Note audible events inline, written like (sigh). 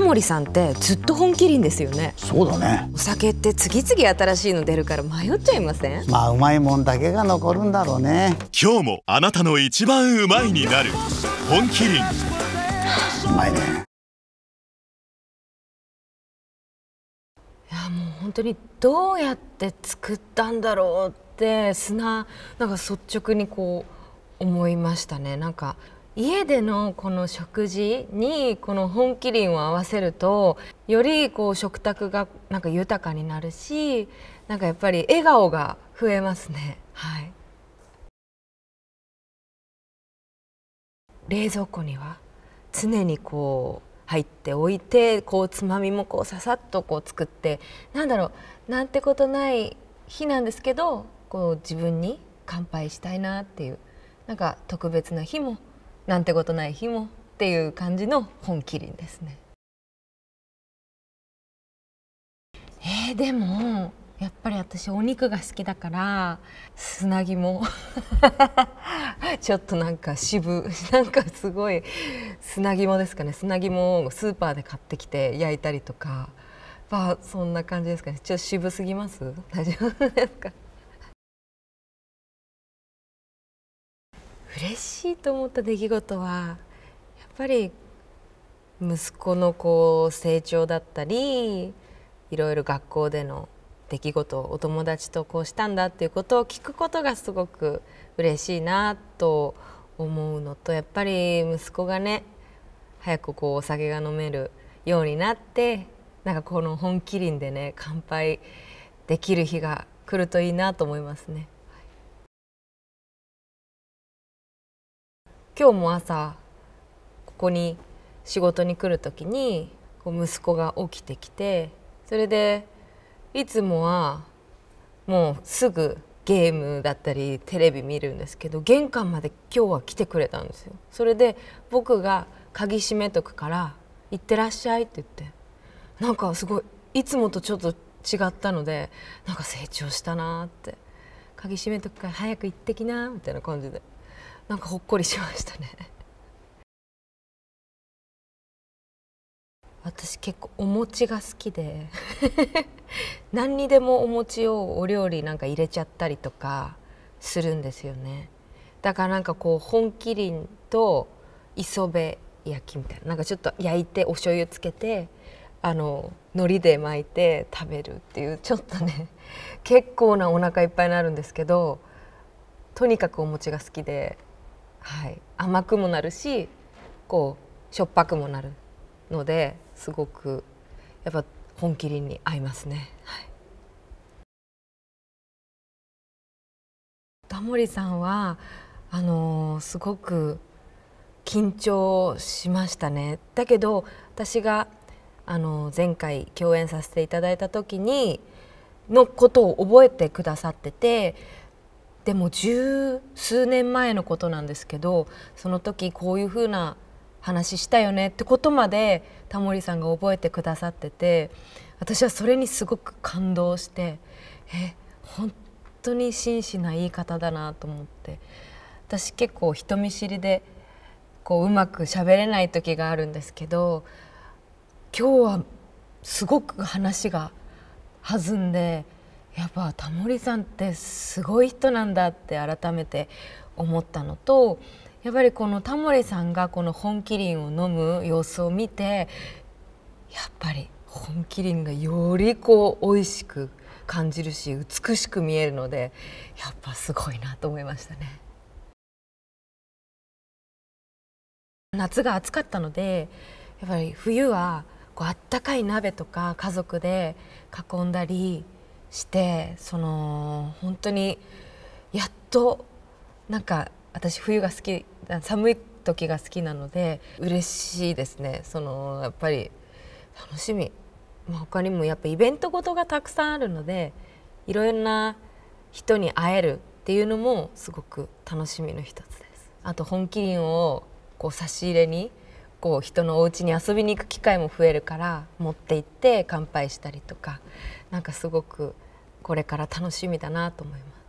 森さんってずっと本麒麟ですよねそうだねお酒って次々新しいの出るから迷っちゃいませんまあうまいもんだけが残るんだろうね今日もあなたの一番うまいになる本麒麟うまいねいやもう本当にどうやって作ったんだろうって砂なんか率直にこう思いましたねなんか家でのこの食事にこの本麒麟を合わせるとよりこう食卓がなんか豊かになるしなんかやっぱり笑顔が増えますね。はい、冷蔵庫には常にこう入っておいてこうつまみもこうささっとこう作ってなんだろうなんてことない日なんですけどこう自分に乾杯したいなっていうなんか特別な日もなんてことない日もっていう感じの本麒麟ですね。えー、でもやっぱり私お肉が好きだから砂肝 (laughs) ちょっとなんか渋 (laughs) なんかすごい砂肝ですかね砂肝をスーパーで買ってきて焼いたりとかまあそんな感じですかねちょっと渋すぎます (laughs) 大丈夫ですか嬉しいと思った出来事はやっぱり息子のこう成長だったりいろいろ学校での出来事をお友達とこうしたんだっていうことを聞くことがすごく嬉しいなと思うのとやっぱり息子がね早くこうお酒が飲めるようになってなんかこの本麒麟でね乾杯できる日が来るといいなと思いますね。今日も朝ここに仕事に来る時にこう息子が起きてきてそれでいつもはもうすぐゲームだったりテレビ見るんですけど玄関まで今日は来てくれたんですよ。それで僕が鍵閉めとくから「行ってらっしゃい」って言ってなんかすごいいつもとちょっと違ったのでなんか成長したなって鍵閉めとくから早く行ってきなみたいな感じでなんかほっこりしましたね (laughs) 私結構お餅が好きで (laughs) 何にでもお餅をお料理なんか入れちゃったりとかするんですよねだからなんかこう本麒麟と磯辺焼きみたいななんかちょっと焼いてお醤油つけてあの海苔で巻いて食べるっていうちょっとね結構なお腹いっぱいになるんですけどとにかくお餅が好きではい、甘くもなるしこうしょっぱくもなるのですごくやっぱ本麒麟に合いますね。はい、タモリさんはあのー、すごく緊張しましたね。だけど私があの前回共演させていただいた時にのことを覚えてくださっててでも十数年前のことなんですけどその時こういうふうな話したよねってことまでタモリさんが覚えてくださってて私はそれにすごく感動してえ本当に真摯な言い方だなと思って私結構人見知りでこううまく喋れない時があるんですけど今日はすごく話が弾んでやっぱタモリさんってすごい人なんだって改めて思ったのとやっぱりこのタモリさんがこの本麒麟を飲む様子を見てやっぱり本麒麟がよりこう美味しく感じるし美しく見えるのでやっぱすごいなと思いましたね。夏が暑かったのでやっぱり冬はこうあったかい鍋とか家族で囲んだりしてその本当にやっとなんか私冬が好き寒い時が好きなので嬉しいですねそのやっぱり楽しみ、まあ、他にもやっぱイベントごとがたくさんあるのでいろんな人に会えるっていうのもすごく楽しみの一つです。あと本麒麟をこう差し入れにこう人のお家に遊びに行く機会も増えるから持って行って乾杯したりとかなんかすごくこれから楽しみだなと思います。